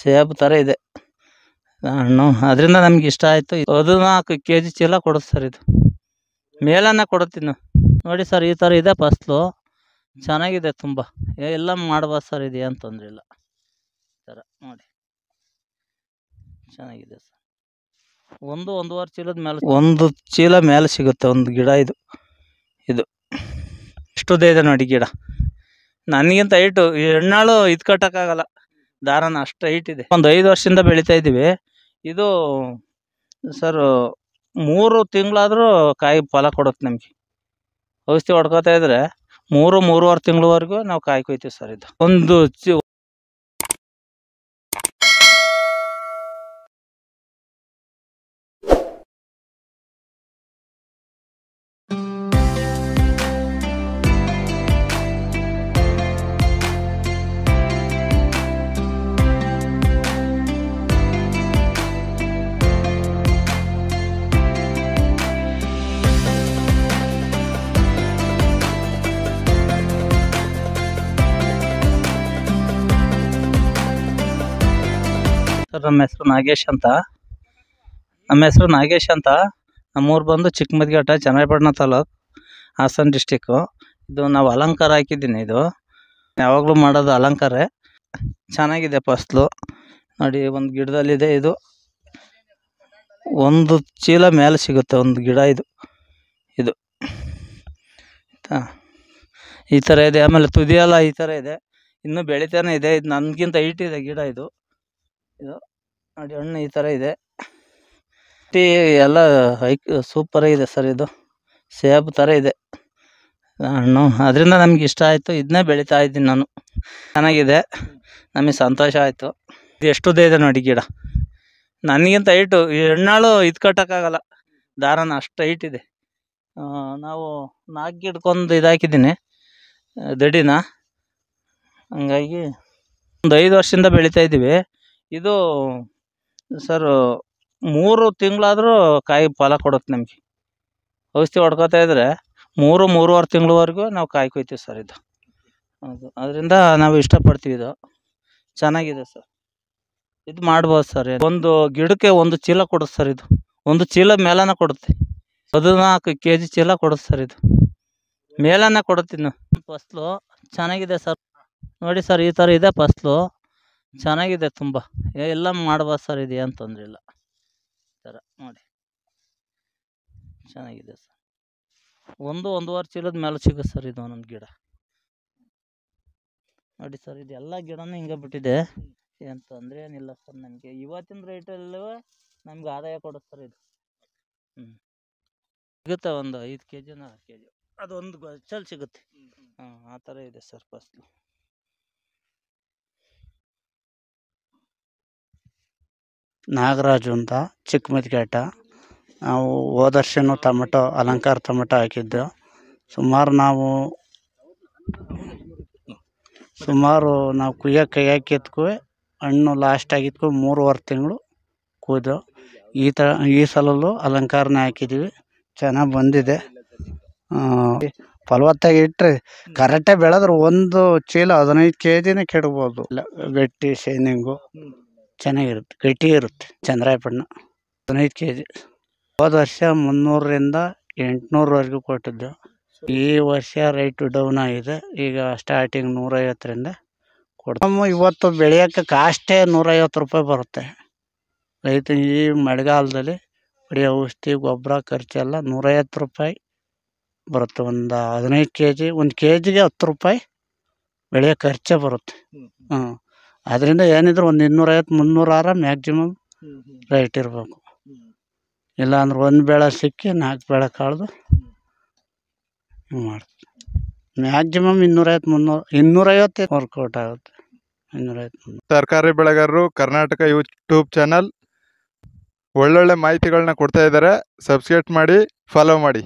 ಸೇಬು ಥರ ಇದೆ ಹಣ್ಣು ಅದರಿಂದ ನಮಗೆ ಇಷ್ಟ ಆಯಿತು ಹದಿನಾಲ್ಕು ಕೆ ಜಿ ಚೀಲ ಕೊಡುತ್ತೆ ಸರ್ ಇದು ಮೇಲನ್ನ ಕೊಡುತ್ತೀನಿ ನೋಡಿ ಸರ್ ಈ ಥರ ಇದೆ ಫಸ್ಲು ಚೆನ್ನಾಗಿದೆ ತುಂಬ ಎಲ್ಲ ಮಾಡ್ಬೋದು ಸರ್ ಇದು ಏನು ತೊಂದರೆ ಇಲ್ಲ ಥರ ನೋಡಿ ಚೆನ್ನಾಗಿದೆ ಸರ್ ಒಂದು ಒಂದೂವರೆ ಚೀಲದ ಮೇಲೆ ಒಂದು ಚೀಲ ಮೇಲೆ ಸಿಗುತ್ತೆ ಒಂದು ಗಿಡ ಇದು ಇದು ಇಷ್ಟುದೇ ಇದೆ ನೋಡಿ ಗಿಡ ನನಗಿಂತ ಹೈಟು ಹೆಣ್ಣಾಳು ಇದು ಕಟ್ಟೋಕ್ಕಾಗಲ್ಲ ದಾರನ ಅಷ್ಟು ಹೈಟ್ ಇದೆ ಒಂದು ಐದು ವರ್ಷದಿಂದ ಬೆಳಿತಾ ಇದ್ದೀವಿ ಇದು ಸರ್ ಮೂರು ತಿಂಗಳಾದರೂ ಕಾಯಿ ಫಲ ಕೊಡುತ್ತೆ ನಮಗೆ ಔಷಧಿ ಹೊಡ್ಕೋತಾ ಇದ್ರೆ ಮೂರು ಮೂರುವರೆ ತಿಂಗಳವರೆಗೂ ನಾವು ಕಾಯಿ ಕೊಯ್ತೀವಿ ಸರ್ ಇದು ಒಂದು ಚಿ ಸರ್ ನಮ್ಮ ಹೆಸರು ನಾಗೇಶ್ ಅಂತ ನಮ್ಮ ಹೆಸರು ನಾಗೇಶ್ ಅಂತ ನಮ್ಮೂರು ಬಂದು ಚಿಕ್ಕಮದ್ಘಟ್ಟ ಚನ್ನಪಟ್ಟಣ ತಾಲೂಕು ಹಾಸನ ಡಿಸ್ಟಿಕ್ಕು ಇದು ನಾವು ಅಲಂಕಾರ ಹಾಕಿದ್ದೀನಿ ಇದು ಯಾವಾಗಲೂ ಮಾಡೋದು ಅಲಂಕಾರ ಚೆನ್ನಾಗಿದೆ ಫಸ್ಲು ನೋಡಿ ಒಂದು ಗಿಡದಲ್ಲಿದೆ ಇದು ಒಂದು ಚೀಲ ಮೇಲೆ ಸಿಗುತ್ತೆ ಒಂದು ಗಿಡ ಇದು ಇದು ಈ ಥರ ಇದೆ ಆಮೇಲೆ ತುದಿಯೆಲ್ಲ ಈ ಥರ ಇದೆ ಇನ್ನೂ ಬೆಳಿತಾನೆ ಇದೆ ಇದು ನನಗಿಂತ ಇದೆ ಗಿಡ ಇದು ಇದು ನೋಡಿ ಹಣ್ಣು ಈ ಥರ ಇದೆ ಟೀ ಎಲ್ಲ ಹೈಕ್ ಸೂಪರಾಗಿದೆ ಸರ್ ಇದು ಸೇಬು ಥರ ಇದೆ ಹಣ್ಣು ಅದರಿಂದ ನಮಗೆ ಇಷ್ಟ ಆಯಿತು ಇದನ್ನೇ ಬೆಳೀತಾ ಇದ್ದೀನಿ ನಾನು ಚೆನ್ನಾಗಿದೆ ನಮಗೆ ಸಂತೋಷ ಆಯಿತು ಇದು ಎಷ್ಟು ಇದೆ ನೋಡಿ ಗಿಡ ನನಗಿಂತ ಹೈಟು ಈ ಹೆಣ್ಣಾಳು ಇದು ಕಟ್ಟೋಕ್ಕಾಗಲ್ಲ ದಾರನ ಅಷ್ಟು ಹೈಟ್ ಇದೆ ನಾವು ನಾಲ್ಕು ಗಿಡಕ್ಕೊಂದು ಇದಾಕಿದ್ದೀನಿ ದಡಿನ ಹಂಗಾಗಿ ಒಂದು ಐದು ವರ್ಷದಿಂದ ಬೆಳೀತಾ ಇದ್ದೀವಿ ಇದು ಸರ್ ಮೂರು ತಿಂಗಳಾದರೂ ಕಾಯಿ ಫಲ ಕೊಡುತ್ತೆ ನಮಗೆ ಔಷಧಿ ಹೊಡ್ಕೋತಾ ಇದ್ದರೆ ಮೂರು ಮೂರುವರೆ ತಿಂಗಳವರೆಗೂ ನಾವು ಕಾಯಿ ಕೊಯ್ತೀವಿ ಸರ್ ಇದು ಹೌದು ಅದರಿಂದ ನಾವು ಇಷ್ಟಪಡ್ತೀವಿ ಇದು ಚೆನ್ನಾಗಿದೆ ಸರ್ ಇದು ಮಾಡ್ಬೋದು ಸರ್ ಒಂದು ಗಿಡಕ್ಕೆ ಒಂದು ಚೀಲ ಕೊಡುತ್ತೆ ಸರ್ ಇದು ಒಂದು ಚೀಲ ಮೇಲನ ಕೊಡುತ್ತೆ ಹದಿನಾಲ್ಕು ಕೆ ಜಿ ಚೀಲ ಕೊಡುತ್ತೆ ಸರ್ ಇದು ಮೇಲನ ಕೊಡುತ್ತೆ ಫಸ್ಲು ಚೆನ್ನಾಗಿದೆ ಸರ್ ನೋಡಿ ಸರ್ ಈ ಥರ ಇದೆ ಫಸ್ಲು ಚೆನ್ನಾಗಿದೆ ತುಂಬ ಎಲ್ಲ ಮಾಡ್ಬೋದು ಸರ್ ಇದೇನು ತೊಂದರೆ ಇಲ್ಲ ಥರ ನೋಡಿ ಚೆನ್ನಾಗಿದೆ ಸರ್ ಒಂದು ಒಂದೂವರೆ ಚೀಲದ ಮೇಲೆ ಸಿಗುತ್ತೆ ಸರ್ ಇದು ಒಂದೊಂದು ಗಿಡ ನೋಡಿ ಸರ್ ಎಲ್ಲ ಗಿಡನೂ ಹಿಂಗೆ ಬಿಟ್ಟಿದೆ ಏನು ತೊಂದರೆ ಏನಿಲ್ಲ ಸರ್ ನಮಗೆ ಇವತ್ತಿನ ರೇಟಲ್ಲಿ ನಮ್ಗೆ ಆದಾಯ ಕೊಡುತ್ತೆ ಸರ್ ಇದು ಹ್ಞೂ ಸಿಗುತ್ತೆ ಒಂದು ಐದು ಕೆ ಜಿನ ಆರು ಕೆ ಜಿ ಅದೊಂದು ಚಲ್ ಸಿಗುತ್ತೆ ಹಾಂ ಆ ಥರ ಇದೆ ಸರ್ ಫಸ್ಲು ನಾಗರಾಜು ಅಂತ ಚಿಕ್ಕಮದ್ಗೇಟ ನಾವು ಹೋದ ವರ್ಷವೂ ಅಲಂಕಾರ ಟಮಟೊ ಹಾಕಿದ್ದು ಸುಮಾರು ನಾವು ಸುಮಾರು ನಾವು ಕುಯ್ಯಕ್ಕೆ ಕೈ ಹಣ್ಣು ಲಾಸ್ಟ್ ಆಗಿದ್ಕು ಮೂರುವರೆ ತಿಂಗಳು ಕೂದು ಈ ಥರ ಈ ಸಲಲ್ಲೂ ಅಲಂಕಾರನೇ ಹಾಕಿದ್ದೀವಿ ಚೆನ್ನಾಗಿ ಬಂದಿದೆ ಫಲವತ್ತಾಗಿ ಇಟ್ಟರೆ ಕರೆಕ್ಟಾಗಿ ಬೆಳೆದ್ರೆ ಒಂದು ಚೀಲ ಹದಿನೈದು ಕೆ ಜಿನೇ ಕೆಡ್ಬೋದು ಗಟ್ಟಿ ಶೈನಿಂಗು ಚೆನ್ನಾಗಿರುತ್ತೆ ಗಟ್ಟಿ ಇರುತ್ತೆ ಚಂದ್ರಾಯಪಟ್ಟಣ ಹದಿನೈದು ಕೆ ಜಿ ಹೋದ ವರ್ಷ ಮುನ್ನೂರರಿಂದ ಎಂಟುನೂರವರೆಗೂ ಕೊಟ್ಟಿದ್ದು ಈ ವರ್ಷ ರೈಟು ಡೌನ್ ಆಗಿದೆ ಈಗ ಸ್ಟಾರ್ಟಿಂಗ್ ನೂರೈವತ್ತರಿಂದ ಕೊಡ್ತೀವಿ ಇವತ್ತು ಬೆಳೆಯೋಕ್ಕೆ ಕಾಸ್ಟೇ ನೂರೈವತ್ತು ರೂಪಾಯಿ ಬರುತ್ತೆ ರೈತ ಈ ಮಳೆಗಾಲದಲ್ಲಿ ಬರೀ ಔಷಧಿ ಗೊಬ್ಬರ ಖರ್ಚೆಲ್ಲ ನೂರೈವತ್ತು ರೂಪಾಯಿ ಬರುತ್ತೆ ಒಂದು ಹದಿನೈದು ಕೆ ಜಿ ಒಂದು ಕೆ ಜಿಗೆ ಹತ್ತು ರೂಪಾಯಿ ಬೆಳೆಯೋ ಖರ್ಚೇ ಬರುತ್ತೆ ಹ್ಞೂ ಅದರಿಂದ ಏನಿದ್ರು ಒಂದು ಇನ್ನೂರೈವತ್ತು ಮುನ್ನೂರಾರ ಮ್ಯಾಕ್ಸಿಮಮ್ ರೇಟ್ ಇರಬೇಕು ಇಲ್ಲಾಂದ್ರೆ ಒಂದು ಬೆಳೆ ಸಿಕ್ಕಿ ನಾಲ್ಕು ಬೆಳೆ ಕಳೆದು ಮಾಡ್ತೀವಿ ಮ್ಯಾಕ್ಸಿಮಮ್ ಇನ್ನೂರೈವತ್ತು ಮುನ್ನೂರು ಇನ್ನೂರೈವತ್ತು ವರ್ಕೌಟ್ ಆಗುತ್ತೆ ಇನ್ನೂರೈವತ್ತು ತರಕಾರಿ ಬೆಳೆಗಾರರು ಕರ್ನಾಟಕ ಯೂಟ್ಯೂಬ್ ಚಾನಲ್ ಒಳ್ಳೊಳ್ಳೆ ಮಾಹಿತಿಗಳನ್ನ ಕೊಡ್ತಾ ಇದ್ದಾರೆ ಸಬ್ಸ್ಕ್ರೈಬ್ ಮಾಡಿ ಫಾಲೋ ಮಾಡಿ